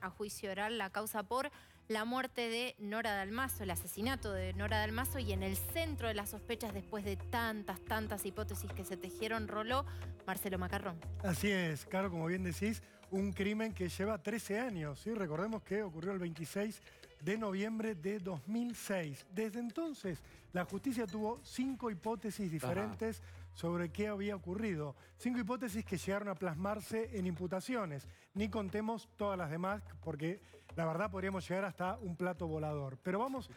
a juicio oral la causa por la muerte de Nora Dalmazo, el asesinato de Nora Dalmazo y en el centro de las sospechas después de tantas, tantas hipótesis que se tejieron, roló Marcelo Macarrón. Así es, claro, como bien decís, un crimen que lleva 13 años, ¿sí? recordemos que ocurrió el 26 de noviembre de 2006. Desde entonces, la justicia tuvo cinco hipótesis diferentes sobre qué había ocurrido. Cinco hipótesis que llegaron a plasmarse en imputaciones. Ni contemos todas las demás, porque la verdad podríamos llegar hasta un plato volador. Pero vamos